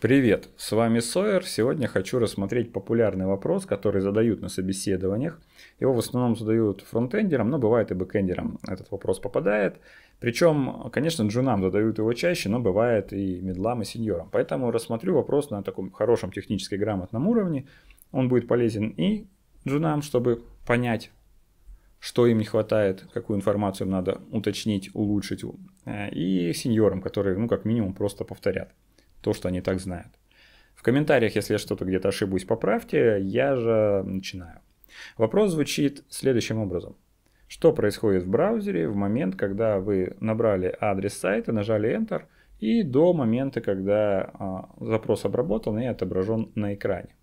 Привет, с вами Сойер. Сегодня хочу рассмотреть популярный вопрос, который задают на собеседованиях. Его в основном задают фронтендерам, но бывает и бэкендерам этот вопрос попадает. Причем, конечно, джунам задают его чаще, но бывает и медлам, и сеньорам. Поэтому рассмотрю вопрос на таком хорошем технически грамотном уровне. Он будет полезен и джунам, чтобы понять, что им не хватает, какую информацию надо уточнить, улучшить, э, и сеньорам, которые, ну, как минимум, просто повторят то, что они так знают. В комментариях, если я что-то где-то ошибусь, поправьте, я же начинаю. Вопрос звучит следующим образом. Что происходит в браузере в момент, когда вы набрали адрес сайта, нажали Enter и до момента, когда а, запрос обработан и отображен на экране.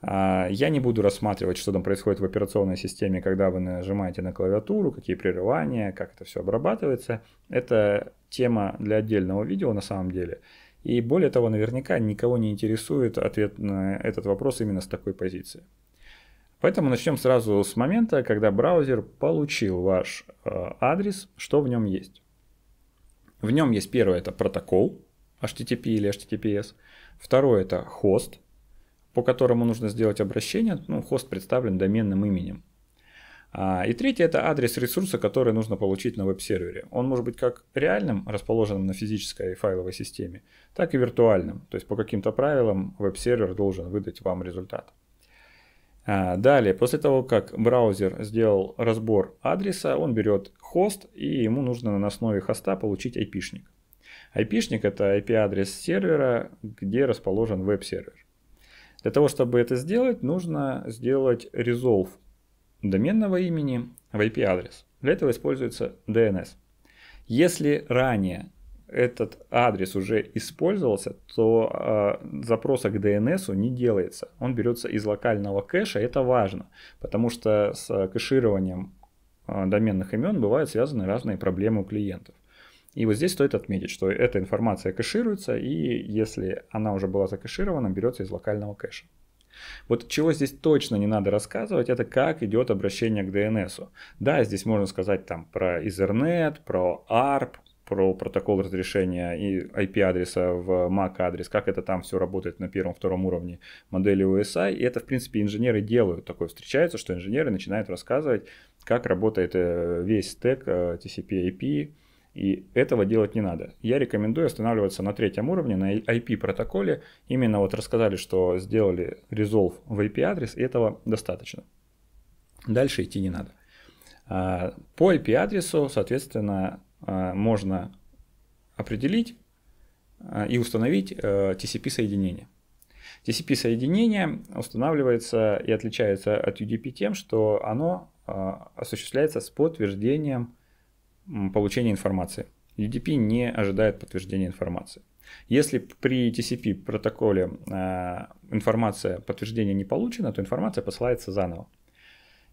А, я не буду рассматривать, что там происходит в операционной системе, когда вы нажимаете на клавиатуру, какие прерывания, как это все обрабатывается. Это тема для отдельного видео на самом деле. И более того, наверняка никого не интересует ответ на этот вопрос именно с такой позиции. Поэтому начнем сразу с момента, когда браузер получил ваш э, адрес, что в нем есть. В нем есть первое это протокол HTTP или HTTPS, второе это хост, по которому нужно сделать обращение, ну, хост представлен доменным именем. А, и третье – это адрес ресурса, который нужно получить на веб-сервере. Он может быть как реальным, расположенным на физической файловой системе, так и виртуальным. То есть по каким-то правилам веб-сервер должен выдать вам результат. А, далее, после того, как браузер сделал разбор адреса, он берет хост, и ему нужно на основе хоста получить IP-шник. IP-шник это IP-адрес сервера, где расположен веб-сервер. Для того, чтобы это сделать, нужно сделать resolve доменного имени в IP-адрес. Для этого используется DNS. Если ранее этот адрес уже использовался, то э, запроса к DNS не делается. Он берется из локального кэша, это важно, потому что с а, кэшированием э, доменных имен бывают связаны разные проблемы у клиентов. И вот здесь стоит отметить, что эта информация кэшируется, и если она уже была закэширована, берется из локального кэша. Вот чего здесь точно не надо рассказывать, это как идет обращение к DNS. Да, здесь можно сказать там про Ethernet, про ARP, про протокол разрешения и IP-адреса в MAC-адрес, как это там все работает на первом-втором уровне модели OSI. А. И это, в принципе, инженеры делают. Такое встречается, что инженеры начинают рассказывать, как работает э, весь стек э, TCP-IP, и этого делать не надо. Я рекомендую останавливаться на третьем уровне, на IP-протоколе. Именно вот рассказали, что сделали resolve в IP-адрес, и этого достаточно. Дальше идти не надо. А, по IP-адресу, соответственно, а, можно определить а, и установить TCP-соединение. TCP-соединение устанавливается и отличается от UDP тем, что оно осуществляется с подтверждением получения информации. UDP не ожидает подтверждения информации. Если при TCP протоколе а, информация подтверждения не получена, то информация посылается заново.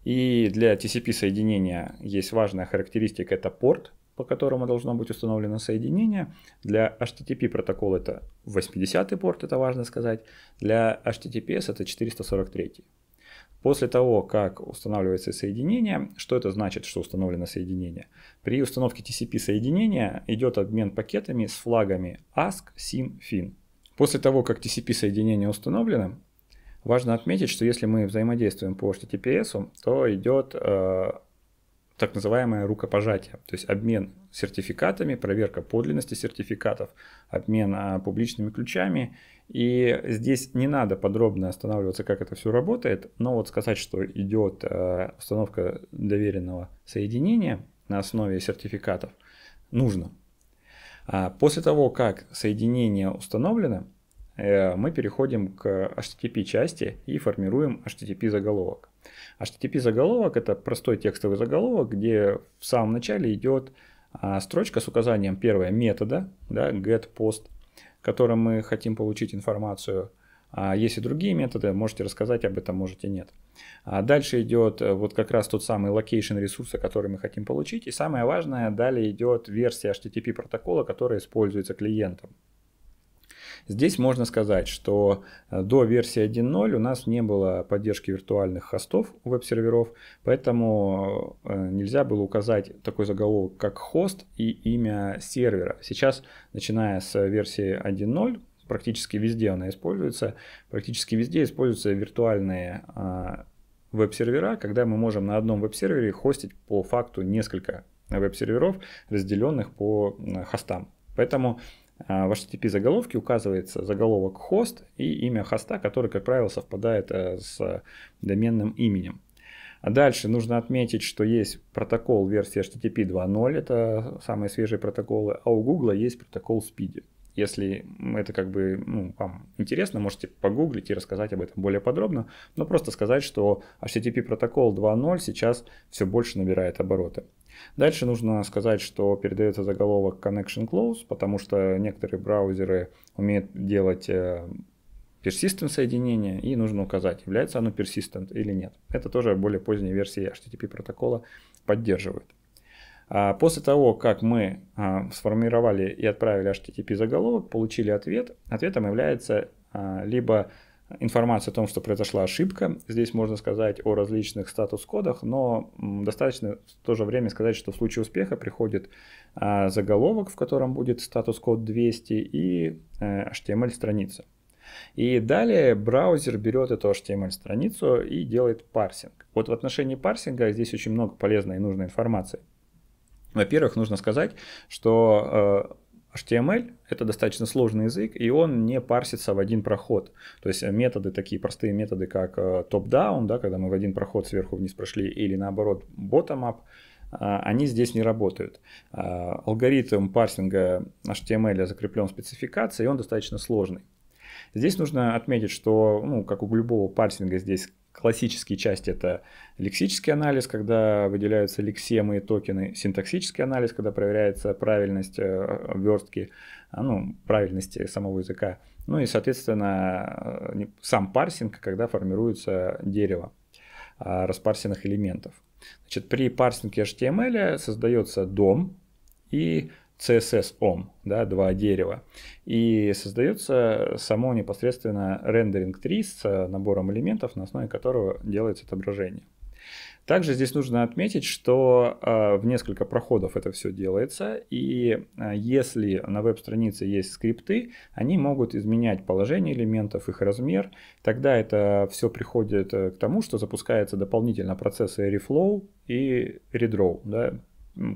И для TCP соединения есть важная характеристика, это порт, по которому должно быть установлено соединение. Для HTTP протокола это 80 порт, это важно сказать. Для HTTPS это 443. После того, как устанавливается соединение, что это значит, что установлено соединение? При установке TCP соединения идет обмен пакетами с флагами ask, sim, fin. После того, как TCP соединение установлено, важно отметить, что если мы взаимодействуем по HTTPS, то идет э, так называемое рукопожатие, то есть обмен сертификатами, проверка подлинности сертификатов, обмен а, публичными ключами. И здесь не надо подробно останавливаться, как это все работает, но вот сказать, что идет а, установка доверенного соединения на основе сертификатов, нужно. А, после того, как соединение установлено, Э, мы переходим к HTTP части и формируем HTTP заголовок. HTTP заголовок это простой текстовый заголовок, где в самом начале идет а, строчка с указанием первого метода, да, get post, которым мы хотим получить информацию. А есть и другие методы, можете рассказать об этом, можете нет. А дальше идет э, вот как раз тот самый location ресурса, который мы хотим получить. И самое важное, далее идет версия HTTP протокола, которая используется клиентом. Здесь можно сказать, что э, до версии 1.0 у нас не было поддержки виртуальных хостов веб-серверов, поэтому э, нельзя было указать такой заголовок, как хост и имя сервера. Сейчас, начиная с версии 1.0, практически везде она используется, практически везде используются виртуальные а, веб-сервера, когда мы можем на одном веб-сервере хостить по факту несколько веб-серверов, разделенных по хостам. Поэтому а, в HTTP заголовке указывается заголовок хост и имя хоста, который, как правило, совпадает э, с доменным именем. А дальше нужно отметить, что есть протокол версии HTTP 2.0, это самые свежие протоколы, а у Google есть протокол Speedy. Если это как бы ну, вам интересно, можете погуглить и рассказать об этом более подробно, но просто сказать, что HTTP протокол 2.0 сейчас все больше набирает обороты. Дальше нужно сказать, что передается заголовок connection close, потому что некоторые браузеры умеют делать э, persistent соединение, и нужно указать, является оно persistent или нет. Это тоже более поздние версии HTTP протокола поддерживают. А после того, как мы а, сформировали и отправили HTTP заголовок, получили ответ, ответом является а, либо информация о том, что произошла ошибка. Здесь можно сказать о различных статус-кодах, но достаточно в то же время сказать, что в случае успеха приходит а, заголовок, в котором будет статус-код 200 и а, э, HTML-страница. И далее браузер берет эту HTML-страницу и делает парсинг. Вот в отношении парсинга здесь очень много полезной и нужной информации. Во-первых, нужно сказать, что э, HTML — это достаточно сложный язык, и он не парсится в один проход. То есть э, методы, такие простые методы, как э, top-down, да, когда мы в один проход сверху вниз прошли, или наоборот bottom-up, а, они здесь не работают. А, алгоритм парсинга HTML закреплен в спецификации, и он достаточно сложный. Здесь нужно отметить, что, ну, как у любого парсинга, здесь Классические части – это лексический анализ, когда выделяются лексемы и токены, синтаксический анализ, когда проверяется правильность э, верстки, а, ну, правильности самого языка, ну и, соответственно, э, сам парсинг, когда формируется дерево а, распарсенных элементов. Значит, при парсинге HTML эм создается дом, и CSS-OM, да, два дерева. И создается само непосредственно рендеринг 3 с э, набором элементов, на основе которого делается отображение. Также здесь нужно отметить, что э, в несколько проходов это все делается, и э, если на веб-странице есть скрипты, они могут изменять положение элементов, их размер. Тогда это все приходит э, к тому, что запускается дополнительно процессы reflow и redraw, да,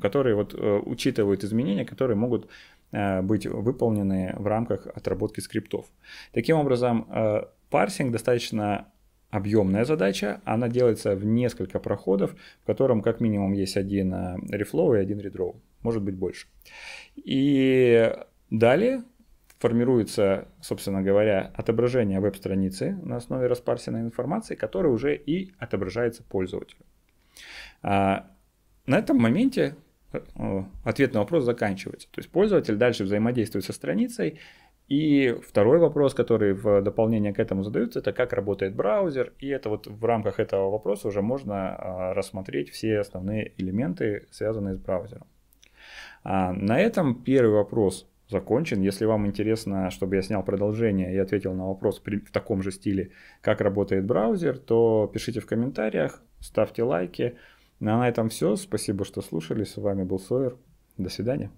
которые вот э, учитывают изменения, которые могут э, быть выполнены в рамках отработки скриптов. Таким образом, э, парсинг достаточно объемная задача, она делается в несколько проходов, в котором как минимум есть один рефлоу и один редроу, может быть больше. И далее формируется, собственно говоря, отображение веб-страницы на основе распарсенной информации, которая уже и отображается пользователю. А, на этом моменте э, ответ на вопрос заканчивается. То есть пользователь дальше взаимодействует со страницей. И второй вопрос, который в дополнение к этому задается, это как работает браузер. И это вот в рамках этого вопроса уже можно а, рассмотреть все основные элементы, связанные с браузером. А, на этом первый вопрос закончен. Если вам интересно, чтобы я снял продолжение и ответил на вопрос в таком же стиле, как работает браузер, то пишите в комментариях, ставьте лайки. Ну, а на этом все. Спасибо, что слушали. С вами был Сойер. До свидания.